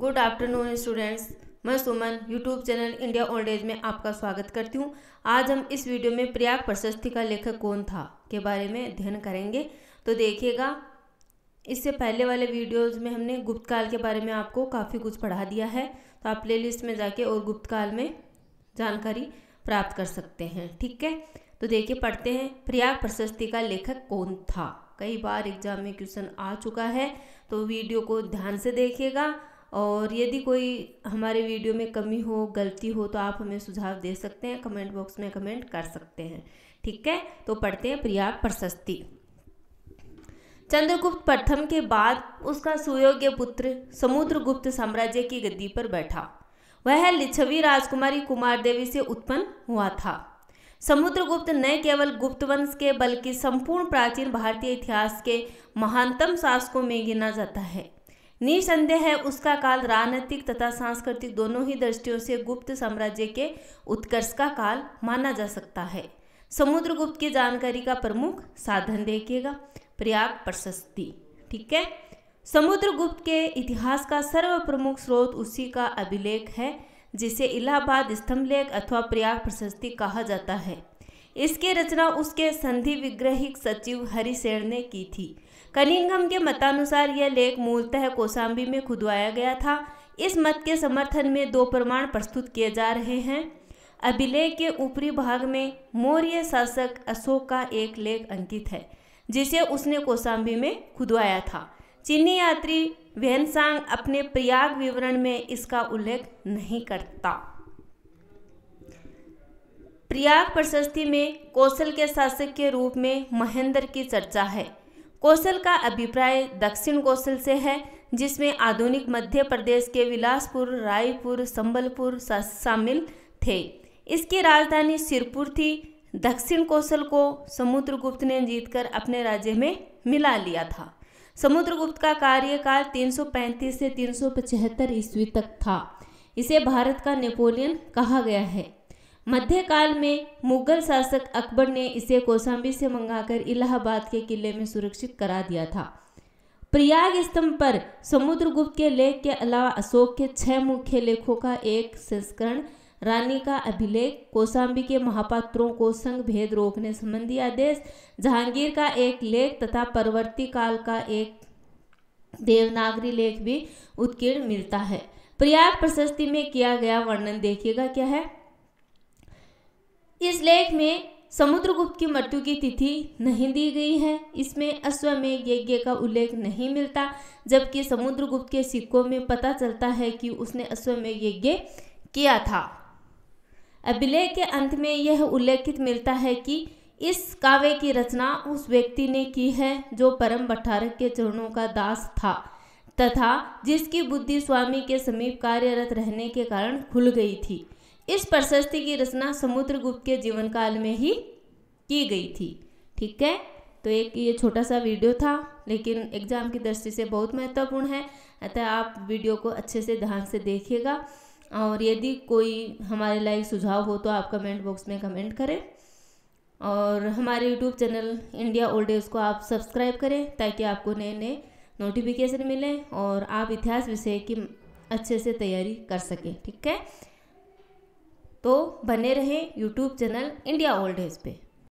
good afternoon students मैं Suman YouTube channel India old age में आपका स्वागत करती हूँ आज हम इस वीडियो में प्रयाग प्रशस्ति का लेखक कौन था के बारे में अध्ययन करेंगे तो देखिएगा इससे पहले वाले वीडियोस में हमने गुप्त काल के बारे में आपको काफ़ी कुछ पढ़ा दिया है तो आप प्ले में जाके और गुप्त काल में जानकारी प्राप्त कर सकते हैं ठीक है तो देखिए पढ़ते हैं प्रयाग प्रशस्ति का लेखक कौन था कई बार एग्जाम में क्वेश्चन आ चुका है तो वीडियो को ध्यान से देखिएगा और यदि कोई हमारे वीडियो में कमी हो गलती हो तो आप हमें सुझाव दे सकते हैं कमेंट बॉक्स में कमेंट कर सकते हैं ठीक है तो पढ़ते हैं प्रिया प्रशस्ति चंद्रगुप्त प्रथम के बाद उसका सुयोग्य पुत्र समुद्रगुप्त साम्राज्य की गद्दी पर बैठा वह लिच्छवी राजकुमारी कुमार देवी से उत्पन्न हुआ था समुद्रगुप्त न केवल गुप्त वंश के बल्कि संपूर्ण प्राचीन भारतीय इतिहास के महानतम शासकों में गिना जाता है निसंदेह है उसका काल राजनीतिक तथा सांस्कृतिक दोनों ही दृष्टियों से गुप्त साम्राज्य के उत्कर्ष का काल माना जा सकता है समुद्रगुप्त की जानकारी का प्रमुख साधन देखिएगा प्रयाग प्रशस्ति ठीक है समुद्रगुप्त के इतिहास का सर्व प्रमुख स्रोत उसी का अभिलेख है जिसे इलाहाबाद लेख अथवा प्रयाग प्रशस्ति कहा जाता है इसकी रचना उसके संधि विग्रहिक सचिव हरिसेण ने की थी कलिंगम के मतानुसार यह लेख मूलतः कोसाम्बी में खुदवाया गया था इस मत के समर्थन में दो प्रमाण प्रस्तुत किए जा रहे हैं अभिलेख के ऊपरी भाग में मौर्य शासक अशोक का एक लेख अंकित है जिसे उसने कोसाम्बी में खुदवाया था चीनी यात्री वेनसांग अपने प्रयाग विवरण में इसका उल्लेख नहीं करता प्रयाग प्रशस्ति में कौशल के शासक के रूप में महेंद्र की चर्चा है कौशल का अभिप्राय दक्षिण कौशल से है जिसमें आधुनिक मध्य प्रदेश के विलासपुर रायपुर संबलपुर शामिल थे इसकी राजधानी सिरपुर थी दक्षिण कौशल को समुद्रगुप्त ने जीतकर अपने राज्य में मिला लिया था समुद्रगुप्त का कार्यकाल 335 से 375 ईस्वी तक था इसे भारत का नेपोलियन कहा गया है मध्यकाल में मुगल शासक अकबर ने इसे कोसाम्बी से मंगाकर इलाहाबाद के किले में सुरक्षित करा दिया था प्रयाग स्तंभ पर समुद्रगुप्त के लेख के अलावा अशोक के छह मुख्य लेखों का एक संस्करण रानी का अभिलेख कोसाम्बी के महापात्रों को संघ भेद रोकने संबंधी आदेश जहांगीर का एक लेख तथा परवर्ती काल का एक देवनागरी लेख भी उत्कीर्ण मिलता है प्रयाग प्रशस्ति में किया गया वर्णन देखिएगा क्या है इस लेख में समुद्रगुप्त की मृत्यु की तिथि नहीं दी गई है इसमें अश्वमेघ यज्ञ का उल्लेख नहीं मिलता जबकि समुद्रगुप्त के सिक्कों में पता चलता है कि उसने अश्वमेघ यज्ञ किया था अभिलेख के अंत में यह उल्लेखित मिलता है कि इस काव्य की रचना उस व्यक्ति ने की है जो परम भट्टारक के चरणों का दास था तथा जिसकी बुद्धि स्वामी के समीप कार्यरत रहने के कारण खुल गई थी इस प्रशस्ति की रचना समुद्रगुप्त के जीवन काल में ही की गई थी ठीक है तो एक ये छोटा सा वीडियो था लेकिन एग्ज़ाम की दृष्टि से बहुत महत्वपूर्ण है अतः आप वीडियो को अच्छे से ध्यान से देखिएगा और यदि कोई हमारे लायक सुझाव हो तो आप कमेंट बॉक्स में कमेंट करें और हमारे यूट्यूब चैनल इंडिया ओल्ड को आप सब्सक्राइब करें ताकि आपको नए नए नोटिफिकेशन मिलें और आप इतिहास विषय की अच्छे से तैयारी कर सकें ठीक है तो बने रहें YouTube channel India old age पे